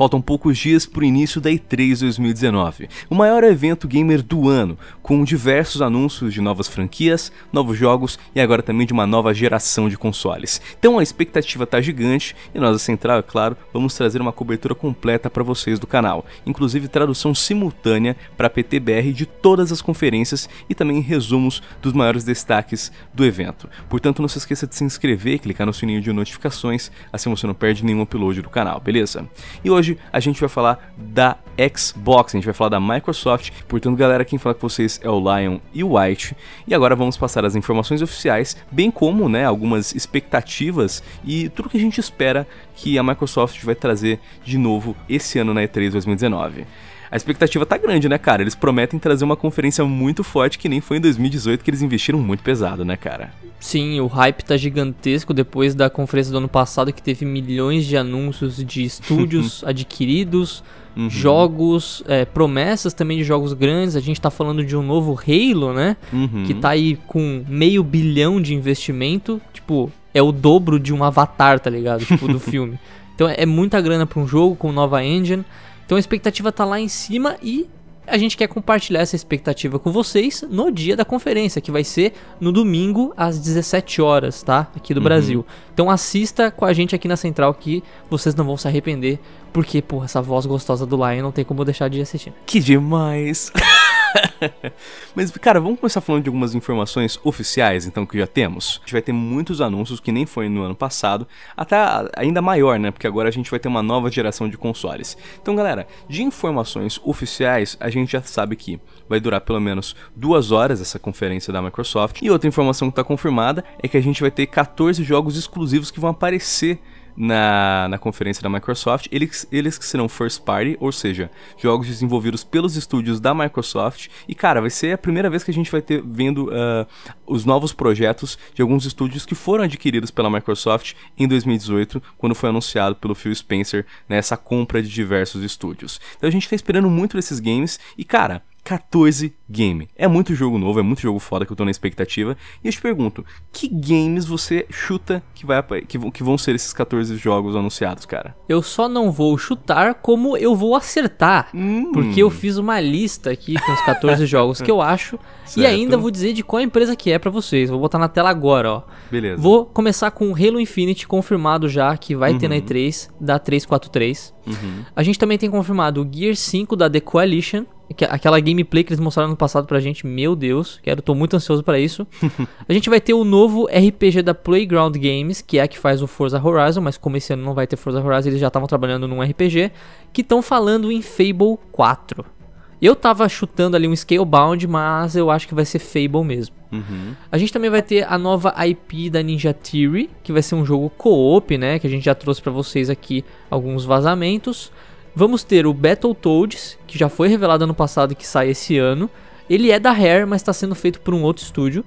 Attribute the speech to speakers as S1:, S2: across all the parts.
S1: Faltam poucos dias para o início da E3 2019, o maior evento gamer do ano, com diversos anúncios de novas franquias, novos jogos e agora também de uma nova geração de consoles. Então a expectativa está gigante e nós da assim, Central, é claro, vamos trazer uma cobertura completa para vocês do canal, inclusive tradução simultânea para PTBR de todas as conferências e também resumos dos maiores destaques do evento. Portanto, não se esqueça de se inscrever, e clicar no sininho de notificações, assim você não perde nenhum upload do canal, beleza? E hoje Hoje a gente vai falar da Xbox, a gente vai falar da Microsoft. Portanto, galera, quem fala com vocês é o Lion e o White. E agora vamos passar as informações oficiais, bem como, né, algumas expectativas e tudo que a gente espera que a Microsoft vai trazer de novo esse ano na E3 2019. A expectativa tá grande, né, cara? Eles prometem trazer uma conferência muito forte que nem foi em 2018 que eles investiram muito pesado, né, cara?
S2: Sim, o hype tá gigantesco depois da conferência do ano passado que teve milhões de anúncios de estúdios adquiridos, uhum. jogos, é, promessas também de jogos grandes. A gente tá falando de um novo Halo, né? Uhum. Que tá aí com meio bilhão de investimento. Tipo, é o dobro de um Avatar, tá ligado? Tipo, do filme. Então é, é muita grana pra um jogo com nova engine. Então a expectativa tá lá em cima e a gente quer compartilhar essa expectativa com vocês no dia da conferência, que vai ser no domingo às 17 horas, tá? Aqui do uhum. Brasil. Então assista com a gente aqui na Central que vocês não vão se arrepender, porque, porra, essa voz gostosa do Lion não tem como deixar de assistir.
S1: Que demais! Mas, cara, vamos começar falando de algumas informações oficiais, então, que já temos. A gente vai ter muitos anúncios que nem foi no ano passado, até ainda maior, né? Porque agora a gente vai ter uma nova geração de consoles. Então, galera, de informações oficiais, a gente já sabe que vai durar pelo menos duas horas essa conferência da Microsoft. E outra informação que está confirmada é que a gente vai ter 14 jogos exclusivos que vão aparecer na, na conferência da Microsoft, eles, eles que serão first party, ou seja, jogos desenvolvidos pelos estúdios da Microsoft. E cara, vai ser a primeira vez que a gente vai ter vendo uh, os novos projetos de alguns estúdios que foram adquiridos pela Microsoft em 2018, quando foi anunciado pelo Phil Spencer nessa né, compra de diversos estúdios. Então a gente está esperando muito desses games e cara, 14 game. É muito jogo novo, é muito jogo foda que eu tô na expectativa. E eu te pergunto, que games você chuta que, vai, que, que vão ser esses 14 jogos anunciados, cara?
S2: Eu só não vou chutar como eu vou acertar. Hum. Porque eu fiz uma lista aqui com os 14 jogos que eu acho. Certo. E ainda vou dizer de qual empresa que é para vocês. Vou botar na tela agora, ó. Beleza. Vou começar com Halo Infinite, confirmado já, que vai uhum. ter na uhum. E3, da 343. Uhum. A gente também tem confirmado o Gear 5 da The Coalition, é aquela gameplay que eles mostraram no passado pra gente, meu Deus, quero, tô muito ansioso para isso. a gente vai ter o novo RPG da Playground Games, que é a que faz o Forza Horizon, mas como esse ano não vai ter Forza Horizon, eles já estavam trabalhando num RPG, que estão falando em Fable 4. Eu tava chutando ali um Scalebound, mas eu acho que vai ser Fable mesmo. Uhum. A gente também vai ter a nova IP da Ninja Theory, que vai ser um jogo co-op, né? Que a gente já trouxe para vocês aqui alguns vazamentos. Vamos ter o Battletoads, que já foi revelado ano passado e que sai esse ano. Ele é da Rare, mas está sendo feito por um outro estúdio.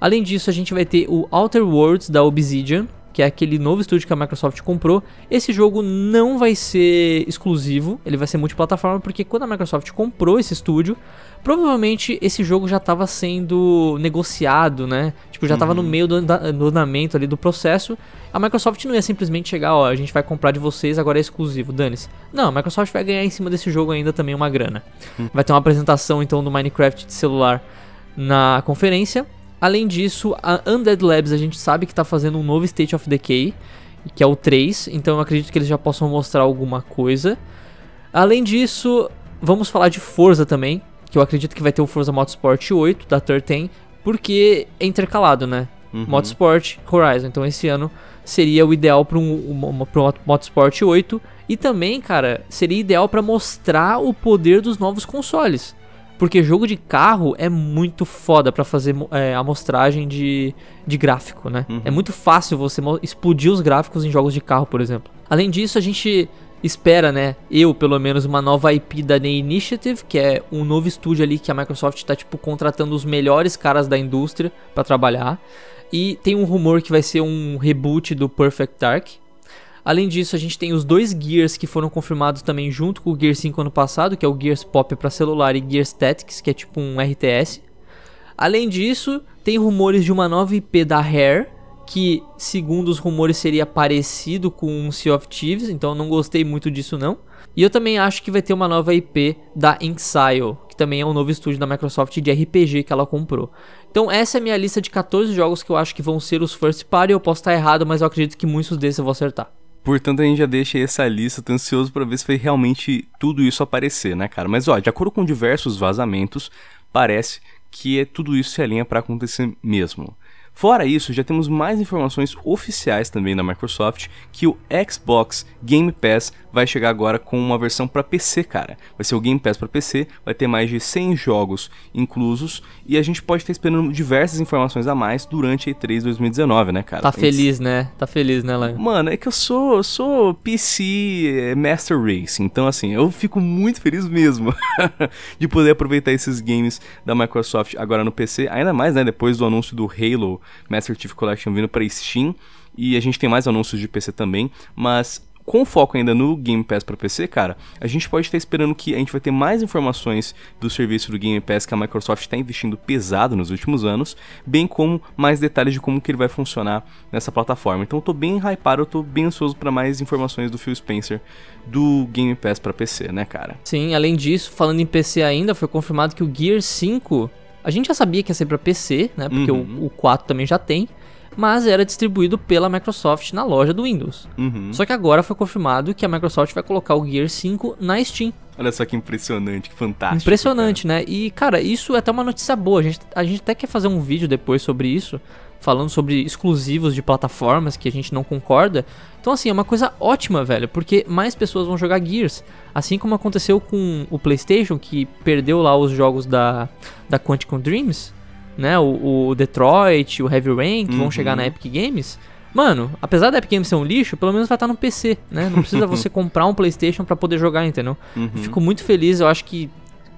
S2: Além disso, a gente vai ter o Outer Worlds da Obsidian, que é aquele novo estúdio que a Microsoft comprou, esse jogo não vai ser exclusivo, ele vai ser multiplataforma, porque quando a Microsoft comprou esse estúdio, provavelmente esse jogo já estava sendo negociado, né? Tipo, já estava uhum. no meio do, do andamento ali do processo. A Microsoft não ia simplesmente chegar, ó, a gente vai comprar de vocês, agora é exclusivo, dane-se. Não, a Microsoft vai ganhar em cima desse jogo ainda também uma grana. Uhum. Vai ter uma apresentação então do Minecraft de celular na conferência Além disso, a Undead Labs a gente sabe que está fazendo um novo State of Decay, que é o 3, então eu acredito que eles já possam mostrar alguma coisa. Além disso, vamos falar de Forza também, que eu acredito que vai ter o Forza Motorsport 8 da Turten, porque é intercalado, né? Uhum. Motorsport Horizon. Então esse ano seria o ideal para um, um Motorsport 8 e também, cara, seria ideal para mostrar o poder dos novos consoles. Porque jogo de carro é muito foda para fazer é, amostragem de, de gráfico, né? Uhum. É muito fácil você explodir os gráficos em jogos de carro, por exemplo. Além disso, a gente espera, né? Eu, pelo menos, uma nova IP da The Initiative, que é um novo estúdio ali que a Microsoft tá, tipo, contratando os melhores caras da indústria para trabalhar. E tem um rumor que vai ser um reboot do Perfect Dark, Além disso, a gente tem os dois Gears que foram confirmados também junto com o Gear 5 ano passado, que é o Gears Pop para celular e Gears Tactics, que é tipo um RTS. Além disso, tem rumores de uma nova IP da Rare, que segundo os rumores seria parecido com um Sea of Thieves, então não gostei muito disso não. E eu também acho que vai ter uma nova IP da Inxile, que também é um novo estúdio da Microsoft de RPG que ela comprou. Então essa é a minha lista de 14 jogos que eu acho que vão ser os first party, eu posso estar errado, mas eu acredito que muitos desses eu vou acertar.
S1: Portanto, a gente já deixa aí essa lista, tô ansioso para ver se foi realmente tudo isso aparecer, né, cara? Mas ó, de acordo com diversos vazamentos, parece que é tudo isso se alinha para acontecer mesmo. Fora isso, já temos mais informações oficiais também da Microsoft que o Xbox Game Pass vai chegar agora com uma versão para PC, cara. Vai ser o Game Pass para PC, vai ter mais de 100 jogos inclusos e a gente pode estar esperando diversas informações a mais durante a E3 2019, né, cara? Tá feliz, né? Tá feliz, né, Lang? Mano, é que eu sou, sou PC eh, Master Race, então assim, eu fico muito feliz mesmo de poder aproveitar esses games da Microsoft agora no PC, ainda mais, né, depois do anúncio do Halo Master Chief Collection vindo para Steam. E a gente tem mais anúncios de PC também, mas com foco ainda no Game Pass para PC, cara, a gente pode estar esperando que a gente vai ter mais informações do serviço do Game Pass que a Microsoft está investindo pesado nos últimos anos, bem como mais detalhes de como que ele vai funcionar nessa plataforma. Então eu tô bem hypado, eu tô bem ansioso para mais informações do Phil Spencer do Game Pass para PC, né, cara? Sim, além
S2: disso, falando em PC ainda, foi confirmado que o Gear 5 a gente já sabia que ia ser pra PC, né? Porque uhum. o, o 4 também já tem. Mas era distribuído pela Microsoft na loja do Windows. Uhum. Só que agora foi confirmado que a Microsoft vai colocar o Gear 5 na Steam. Olha só que impressionante, que fantástico. Impressionante, cara. né? E, cara, isso é até uma notícia boa. A gente, a gente até quer fazer um vídeo depois sobre isso, falando sobre exclusivos de plataformas que a gente não concorda. Então, assim, é uma coisa ótima, velho, porque mais pessoas vão jogar Gears. Assim como aconteceu com o PlayStation, que perdeu lá os jogos da, da Quantum Dreams, né? O, o Detroit, o Heavy Rain, que uhum. vão chegar na Epic Games. Mano, apesar da Epic Games ser um lixo, pelo menos vai estar no PC, né? Não precisa você comprar um PlayStation para poder jogar, entendeu? Uhum. Fico muito feliz, eu
S1: acho que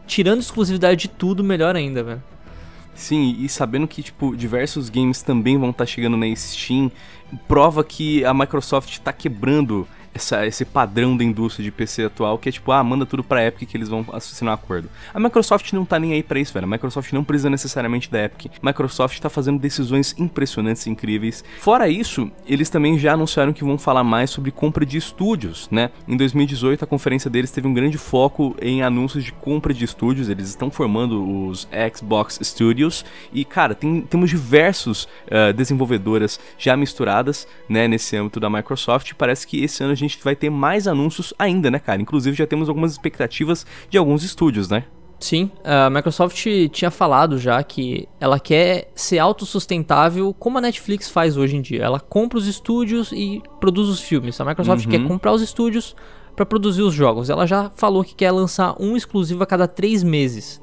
S1: tirando exclusividade de tudo, melhor ainda, velho. Sim, e sabendo que tipo diversos games também vão estar tá chegando na Steam, prova que a Microsoft está quebrando essa, esse padrão da indústria de PC atual, que é tipo, ah, manda tudo pra Epic que eles vão assinar um acordo. A Microsoft não tá nem aí pra isso, velho. A Microsoft não precisa necessariamente da Epic. A Microsoft tá fazendo decisões impressionantes e incríveis. Fora isso, eles também já anunciaram que vão falar mais sobre compra de estúdios, né? Em 2018, a conferência deles teve um grande foco em anúncios de compra de estúdios. Eles estão formando os Xbox Studios. E, cara, tem, temos diversos uh, desenvolvedoras já misturadas, né, nesse âmbito da Microsoft. Parece que esse ano a gente gente vai ter mais anúncios ainda, né, cara? Inclusive já temos algumas expectativas de alguns estúdios, né? Sim, a Microsoft tinha falado já que ela quer ser
S2: autossustentável como a Netflix faz hoje em dia. Ela compra os estúdios e produz os filmes. A Microsoft uhum. quer comprar os estúdios para produzir os jogos. Ela já falou que quer lançar um exclusivo a cada três meses.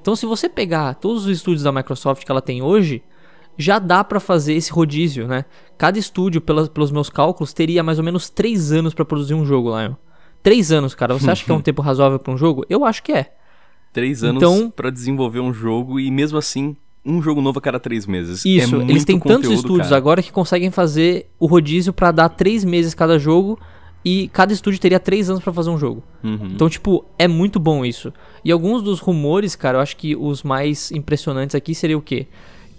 S2: Então, se você pegar todos os estúdios da Microsoft que ela tem hoje, já dá para fazer esse rodízio, né? Cada estúdio, pela, pelos meus cálculos, teria mais ou menos 3 anos para produzir um jogo, Lion. 3 anos, cara. Você acha que é um tempo razoável para um jogo? Eu acho que é.
S1: 3 anos então, para desenvolver um jogo e mesmo assim, um jogo novo a cada 3 meses. É isso, é eles têm conteúdo, tantos estúdios cara.
S2: agora que conseguem fazer o rodízio para dar 3 meses cada jogo e cada estúdio teria 3 anos para fazer um jogo. Uhum. Então, tipo, é muito bom isso. E alguns dos rumores, cara, eu acho que os mais impressionantes aqui seria o quê?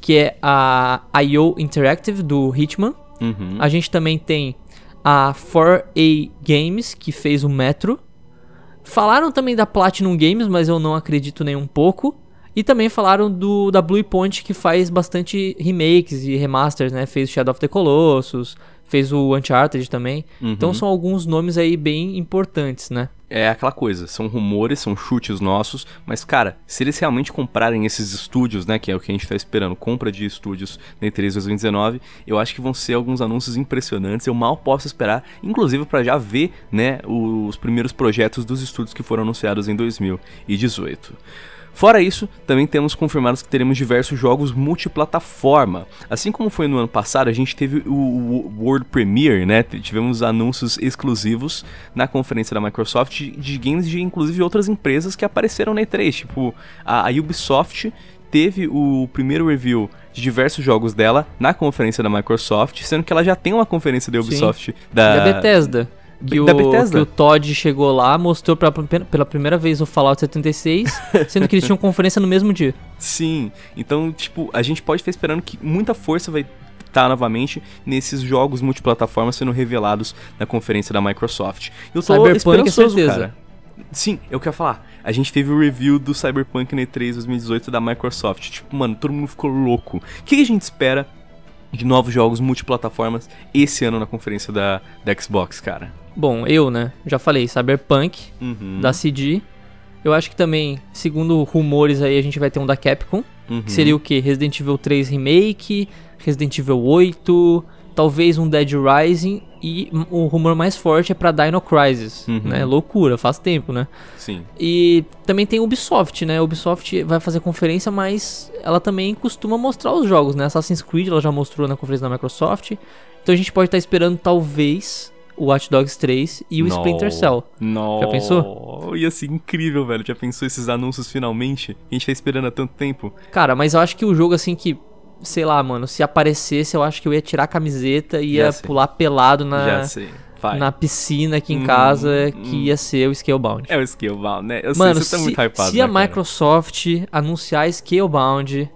S2: que é a IO Interactive do Hitman. Uhum. A gente também tem a 4A Games, que fez o Metro. Falaram também da Platinum Games, mas eu não acredito nem um pouco. E também falaram do da Blue Point, que faz bastante remakes e remasters, né? Fez o Shadow of the Colossus, fez o Uncharted também. Então uhum. Então são alguns nomes aí bem importantes, né?
S1: é aquela coisa, são rumores, são chutes nossos, mas cara, se eles realmente comprarem esses estúdios, né, que é o que a gente tá esperando, compra de estúdios na E3 2019, eu acho que vão ser alguns anúncios impressionantes, eu mal posso esperar, inclusive para já ver, né, os primeiros projetos dos estúdios que foram anunciados em 2018. Fora isso, também temos confirmados que teremos diversos jogos multiplataforma. Assim como foi no ano passado, a gente teve o World Premiere, né? Tivemos anúncios exclusivos na conferência da Microsoft de games de inclusive outras empresas que apareceram na E3, tipo a Ubisoft teve o primeiro review de diversos jogos dela na conferência da Microsoft, sendo que ela já tem uma conferência da Ubisoft Sim. da e a Bethesda que o, que o,
S2: Todd chegou lá, mostrou pra, pela primeira vez o Fallout 76, sendo que eles tinham
S1: conferência no mesmo dia. Sim, então, tipo, a gente pode estar esperando que muita força vai estar tá novamente nesses jogos multiplataformas sendo revelados na conferência da Microsoft. Eu tô Cyberpunk é esperançoso, é cara. Sim, é eu quero falar. A gente teve o review do Cyberpunk n 3 2018 da Microsoft. Tipo, mano, todo mundo ficou louco. O que a gente espera de novos jogos multiplataformas esse ano na conferência da, da Xbox, cara?
S2: Bom, eu, né? Já falei, Cyberpunk, uhum. da CD. Eu acho que também, segundo rumores aí, a gente vai ter um da Capcom. Uhum. Que seria o quê? Resident Evil 3 Remake, Resident Evil 8, talvez um Dead Rising e o rumor mais forte é para Dino Crisis, uhum. né? Loucura, faz tempo, né? Sim. E também tem Ubisoft, né? Ubisoft vai fazer conferência, mas ela também costuma mostrar os jogos, né? Assassin's Creed ela já mostrou na conferência da Microsoft. Então a gente pode estar tá esperando talvez
S1: o Watch Dogs 3
S2: e o no, Splinter Cell. Não. Já pensou?
S1: Ia ser incrível, velho. Já pensou esses anúncios finalmente? A gente tá esperando há tanto tempo. Cara, mas eu acho que o jogo assim que
S2: sei lá, mano, se aparecesse, eu acho que eu ia tirar a camiseta e ia pular pelado na. na piscina aqui em casa, hum, que hum. ia ser o Scalebound.
S1: É o Scalebound,
S2: né? Eu Mano, sei, você tá muito hypado, se né, a cara? Microsoft anunciar Scalebound,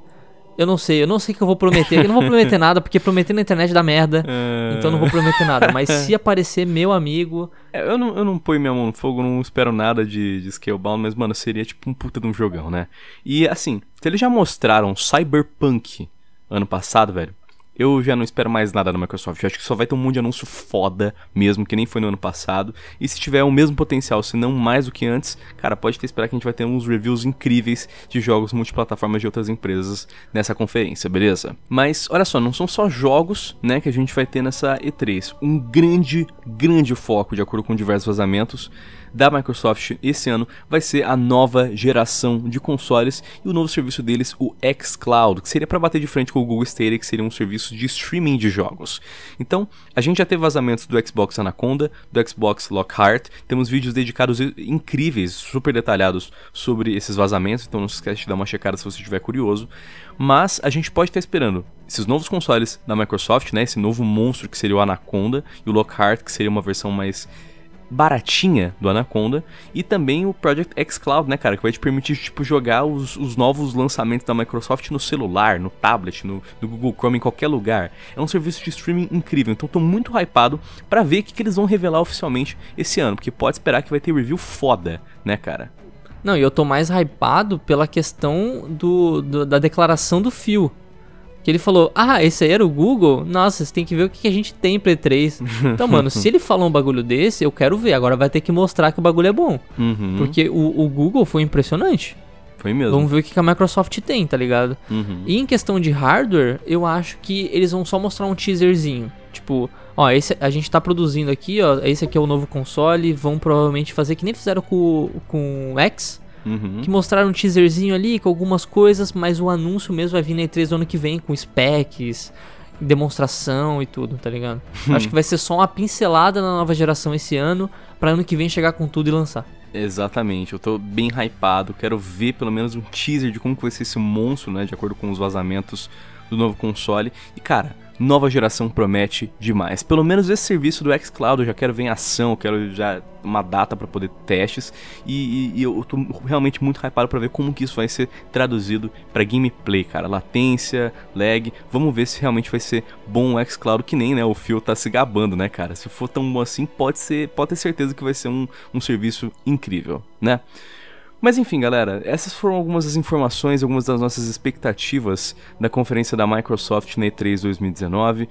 S2: eu não sei, eu não sei o que eu vou prometer. Eu não vou prometer nada, porque prometer na internet dá merda, ah. então não vou prometer nada. Mas se aparecer
S1: meu amigo... É, eu, não, eu não ponho minha mão no fogo, não espero nada de, de Scalebound, mas, mano, seria tipo um puta de um jogão, né? E, assim, eles já mostraram Cyberpunk ano passado, velho eu já não espero mais nada da Microsoft. Eu acho que só vai ter um monte de anúncio foda mesmo, que nem foi no ano passado. E se tiver o mesmo potencial, se não mais do que antes, cara, pode ter esperar que a gente vai ter uns reviews incríveis de jogos multiplataformas de outras empresas nessa conferência, beleza? Mas olha só, não são só jogos, né, que a gente vai ter nessa E3. Um grande, grande foco, de acordo com diversos vazamentos, da Microsoft esse ano vai ser a nova geração de consoles e o novo serviço deles, o xCloud, que seria para bater de frente com o Google Stadia, que seria um serviço serviço de streaming de jogos. Então, a gente já teve vazamentos do Xbox Anaconda, do Xbox Lockhart, temos vídeos dedicados incríveis, super detalhados sobre esses vazamentos, então não se esquece de dar uma checada se você estiver curioso. Mas a gente pode estar esperando esses novos consoles da Microsoft, né, esse novo monstro que seria o Anaconda e o Lockhart, que seria uma versão mais baratinha do Anaconda e também o Project xCloud, né, cara, que vai te permitir tipo jogar os, os novos lançamentos da Microsoft no celular, no tablet, no, no, Google Chrome, em qualquer lugar. É um serviço de streaming incrível, então tô muito hypado para ver o que, que eles vão revelar oficialmente esse ano, porque pode esperar que vai ter review foda, né, cara? Não, e
S2: eu tô mais hypado pela questão do, do da declaração do fio que ele falou: Ah, esse aí era o Google? Nossa, você tem que ver o que, a gente tem pra E3. então, mano, se ele falou um bagulho desse, eu quero ver. Agora vai ter que mostrar que o bagulho é bom. Uhum. Porque o, o Google foi impressionante. Foi mesmo. Vamos ver o que a Microsoft tem, tá ligado? Uhum. E em questão de hardware, eu acho que eles vão só mostrar um teaserzinho. Tipo, ó, esse, a gente tá produzindo aqui, ó, esse aqui é o novo console, vão provavelmente fazer que nem fizeram com, com o X, Uhum. Que mostraram um teaserzinho ali com algumas coisas, mas o anúncio mesmo vai vir na E3 ano que vem, com specs, demonstração e tudo, tá ligado? Acho que vai ser só uma pincelada na nova geração esse ano, para ano que vem chegar com tudo e lançar.
S1: Exatamente, eu tô bem hypado, quero ver pelo menos um teaser de como vai ser esse monstro, né, de acordo com os vazamentos do novo console. E cara, nova geração promete demais. Pelo menos esse serviço do xCloud eu já quero ver em ação, eu quero já uma data para poder testes e, e, e, eu tô realmente muito hypado para ver como que isso vai ser traduzido para gameplay, cara. Latência, lag, vamos ver se realmente vai ser bom o xCloud que nem, né, o Phil tá se gabando, né, cara. Se for tão bom assim, pode ser, pode ter certeza que vai ser um, um serviço incrível, né? Mas enfim, galera, essas foram algumas das informações, algumas das nossas expectativas da conferência da Microsoft na E3 2019.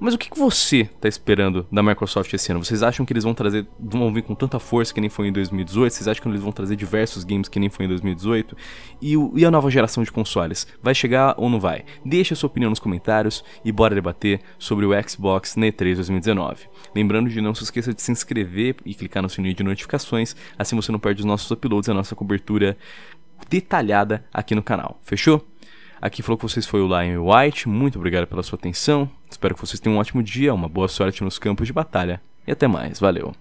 S1: Mas o que, você está esperando da Microsoft esse ano? Vocês acham que eles vão trazer, vão vir com tanta força que nem foi em 2018? Vocês acham que eles vão trazer diversos games que nem foi em 2018? E, e a nova geração de consoles? Vai chegar ou não vai? Deixe a sua opinião nos comentários e bora debater sobre o Xbox na 3 2019. Lembrando de não se esqueça de se inscrever e clicar no sininho de notificações, assim você não perde os nossos uploads e a nossa cobertura detalhada aqui no canal. Fechou? Aqui falou que vocês foi o Lion White, muito obrigado pela sua atenção. Espero que vocês tenham um ótimo dia, uma boa sorte nos campos de batalha e até mais, valeu.